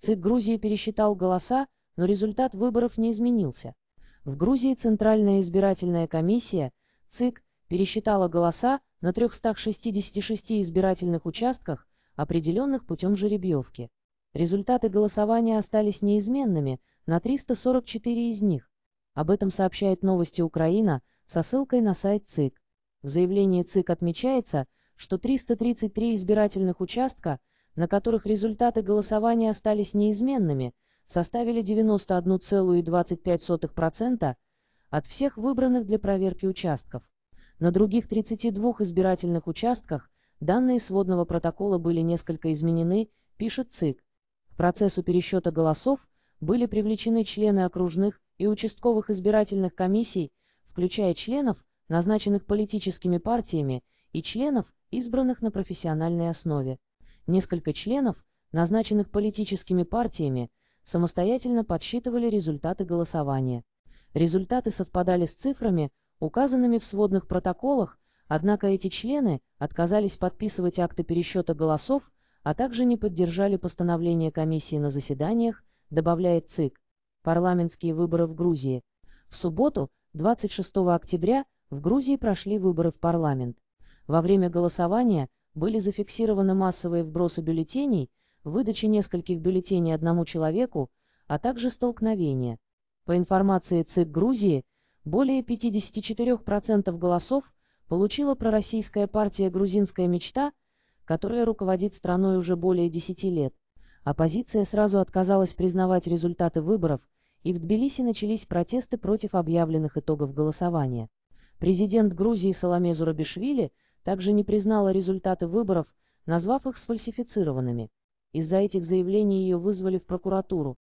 ЦИК Грузии пересчитал голоса, но результат выборов не изменился. В Грузии Центральная избирательная комиссия, ЦИК, пересчитала голоса на 366 избирательных участках, определенных путем жеребьевки. Результаты голосования остались неизменными на 344 из них. Об этом сообщает новости Украина со ссылкой на сайт ЦИК. В заявлении ЦИК отмечается, что 333 избирательных участка – на которых результаты голосования остались неизменными, составили 91,25% от всех выбранных для проверки участков. На других 32 избирательных участках данные сводного протокола были несколько изменены, пишет ЦИК. К процессу пересчета голосов были привлечены члены окружных и участковых избирательных комиссий, включая членов, назначенных политическими партиями, и членов, избранных на профессиональной основе. Несколько членов, назначенных политическими партиями, самостоятельно подсчитывали результаты голосования. Результаты совпадали с цифрами, указанными в сводных протоколах, однако эти члены отказались подписывать акты пересчета голосов, а также не поддержали постановление комиссии на заседаниях, добавляет ЦИК. Парламентские выборы в Грузии. В субботу, 26 октября, в Грузии прошли выборы в парламент. Во время голосования – были зафиксированы массовые вбросы бюллетеней, выдача нескольких бюллетеней одному человеку, а также столкновения. По информации ЦИК Грузии, более 54% голосов получила пророссийская партия «Грузинская мечта», которая руководит страной уже более 10 лет. Оппозиция сразу отказалась признавать результаты выборов, и в Тбилиси начались протесты против объявленных итогов голосования. Президент Грузии Соломе Зурабишвили – также не признала результаты выборов, назвав их сфальсифицированными. Из-за этих заявлений ее вызвали в прокуратуру,